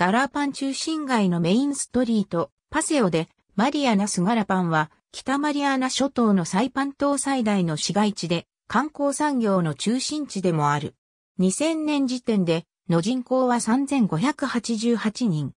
ガラパン中心街のメインストリート、パセオで、マリアナスガラパンは、北マリアナ諸島のサイパン島最大の市街地で、観光産業の中心地でもある。2000年時点で、の人口は3588人。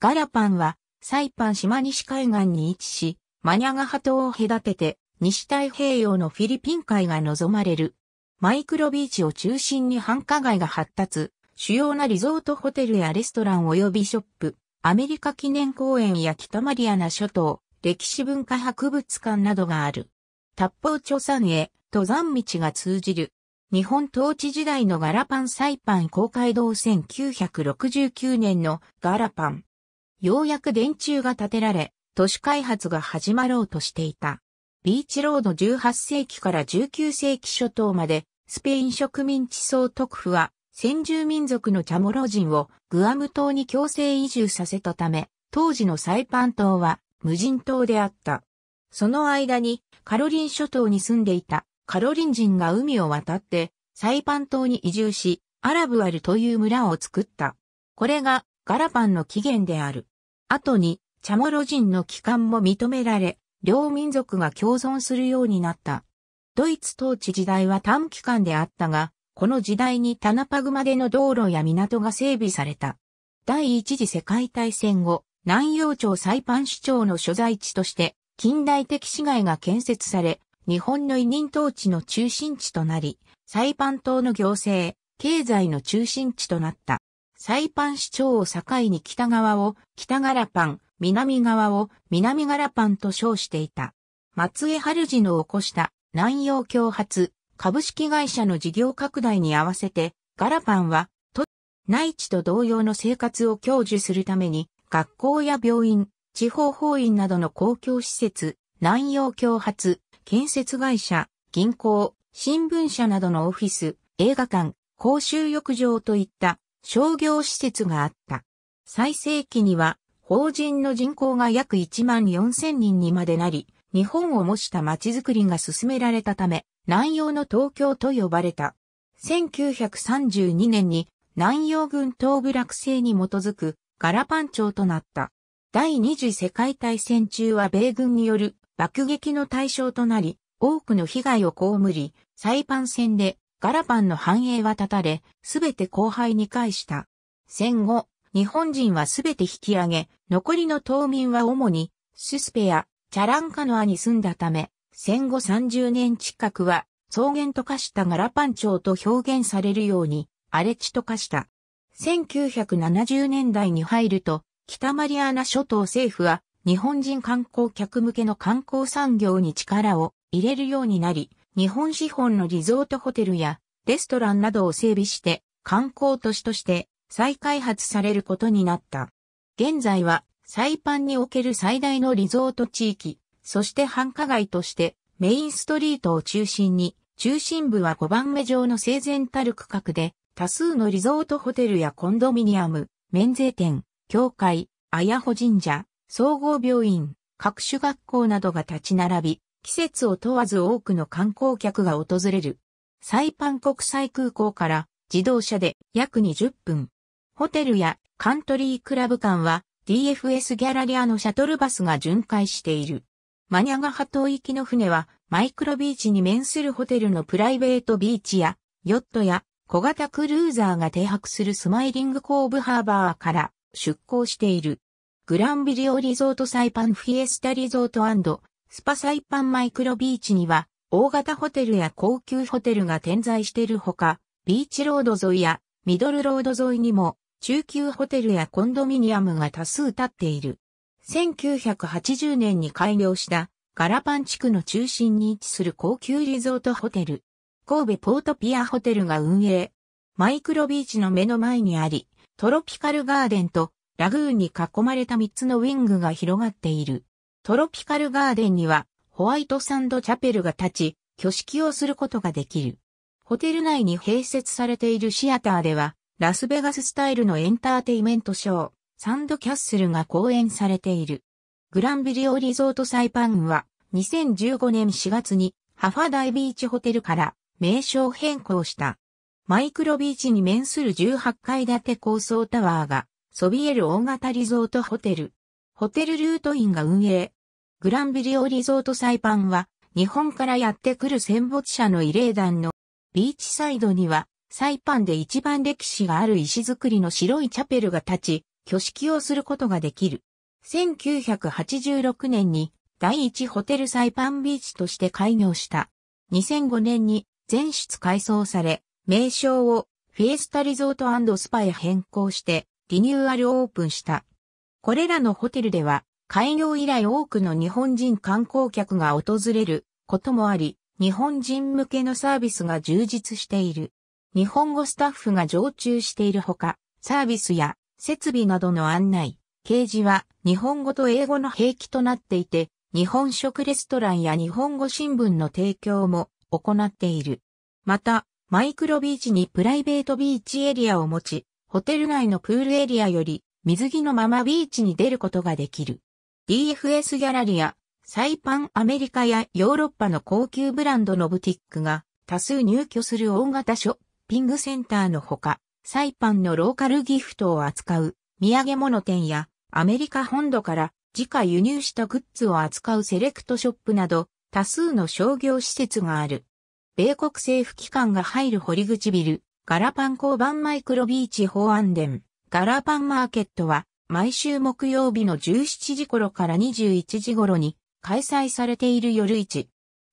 ガラパンは、サイパン島西海岸に位置し、マニャガハ島を隔てて、西太平洋のフィリピン海が望まれる。マイクロビーチを中心に繁華街が発達、主要なリゾートホテルやレストラン及びショップ、アメリカ記念公園や北マリアナ諸島、歴史文化博物館などがある。タッポウチョ山へ登山道が通じる。日本統治時代のガラパンサイパン公会堂1969年のガラパン。ようやく電柱が建てられ、都市開発が始まろうとしていた。ビーチロード18世紀から19世紀初頭まで、スペイン植民地総督府は先住民族のチャモロ人をグアム島に強制移住させたため、当時のサイパン島は無人島であった。その間にカロリン諸島に住んでいたカロリン人が海を渡ってサイパン島に移住し、アラブアルという村を作った。これがガラパンの起源である。後にチャモロ人の帰還も認められ、両民族が共存するようになった。ドイツ統治時代は短期間であったが、この時代にタナパグまでの道路や港が整備された。第一次世界大戦後、南洋町サイパン市長の所在地として、近代的市街が建設され、日本の委任統治の中心地となり、サイパン島の行政、経済の中心地となった。サイパン市長を境に北側を北柄パン、南側を南柄パンと称していた。松江春次の起こした南洋共発株式会社の事業拡大に合わせて、ガラパンは、内地と同様の生活を享受するために、学校や病院、地方法院などの公共施設、南洋共発、建設会社、銀行、新聞社などのオフィス、映画館、公衆浴場といった商業施設があった。最盛期には、法人の人口が約1万4千人にまでなり、日本を模した街づくりが進められたため、南洋の東京と呼ばれた。1932年に南洋軍東部落成に基づくガラパン町となった。第二次世界大戦中は米軍による爆撃の対象となり、多くの被害を被り、サイパン戦でガラパンの繁栄は断たれ、すべて後輩に返した。戦後、日本人はすべて引き上げ、残りの島民は主に、ススペやチャランカノアに住んだため、戦後30年近くは草原と化したガラパン町と表現されるように荒れ地と化した。1970年代に入ると北マリアナ諸島政府は日本人観光客向けの観光産業に力を入れるようになり、日本資本のリゾートホテルやレストランなどを整備して観光都市として再開発されることになった。現在はサイパンにおける最大のリゾート地域、そして繁華街としてメインストリートを中心に、中心部は5番目上の整然たる区画で、多数のリゾートホテルやコンドミニアム、免税店、教会、綾穂神社、総合病院、各種学校などが立ち並び、季節を問わず多くの観光客が訪れる。サイパン国際空港から自動車で約20分。ホテルやカントリークラブ間は DFS ギャラリアのシャトルバスが巡回している。マニャガハ島行きの船は、マイクロビーチに面するホテルのプライベートビーチや、ヨットや小型クルーザーが停泊するスマイリングコーブハーバーから出港している。グランビリオリゾートサイパンフィエスタリゾートスパサイパンマイクロビーチには、大型ホテルや高級ホテルが点在しているほか、ビーチロード沿いやミドルロード沿いにも中級ホテルやコンドミニアムが多数建っている。1980年に開業したガラパン地区の中心に位置する高級リゾートホテル、神戸ポートピアホテルが運営。マイクロビーチの目の前にあり、トロピカルガーデンとラグーンに囲まれた3つのウィングが広がっている。トロピカルガーデンにはホワイトサンドチャペルが立ち、挙式をすることができる。ホテル内に併設されているシアターでは、ラスベガススタイルのエンターテイメントショー、サンドキャッスルが公演されている。グランビリオリゾートサイパンは2015年4月にハファダイビーチホテルから名称変更した。マイクロビーチに面する18階建て高層タワーがそびえる大型リゾートホテル。ホテルルートインが運営。グランビリオリゾートサイパンは日本からやってくる戦没者の慰霊団のビーチサイドにはサイパンで一番歴史がある石造りの白いチャペルが立ち、挙式をすることができる。1986年に第一ホテルサイパンビーチとして開業した。2005年に全室改装され、名称をフィエスタリゾートスパへ変更してリニューアルオープンした。これらのホテルでは開業以来多くの日本人観光客が訪れることもあり、日本人向けのサービスが充実している。日本語スタッフが常駐しているほか、サービスや設備などの案内、掲示は日本語と英語の併記となっていて、日本食レストランや日本語新聞の提供も行っている。また、マイクロビーチにプライベートビーチエリアを持ち、ホテル内のプールエリアより水着のままビーチに出ることができる。DFS ギャラリア、サイパンアメリカやヨーロッパの高級ブランドのブティックが多数入居する大型ショッピングセンターのほか、サイパンのローカルギフトを扱う土産物店やアメリカ本土から自家輸入したグッズを扱うセレクトショップなど多数の商業施設がある。米国政府機関が入る堀口ビル、ガラパン交番マイクロビーチ法案伝。ガラパンマーケットは毎週木曜日の17時頃から21時頃に開催されている夜市。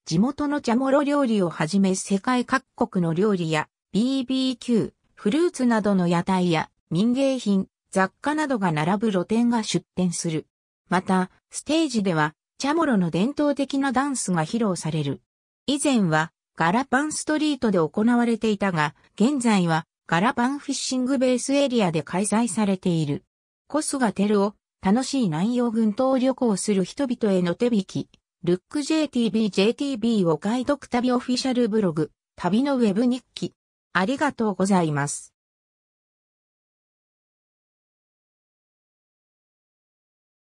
地元のチャモロ料理をはじめ世界各国の料理や BBQ、フルーツなどの屋台や民芸品、雑貨などが並ぶ露店が出店する。また、ステージでは、チャモロの伝統的なダンスが披露される。以前は、ガラパンストリートで行われていたが、現在は、ガラパンフィッシングベースエリアで開催されている。コスがテルを、楽しい南洋群島旅行する人々への手引き、ルック JTB JTB をガイドク旅オフィシャルブログ、旅のウェブ日記。ありがとうございます。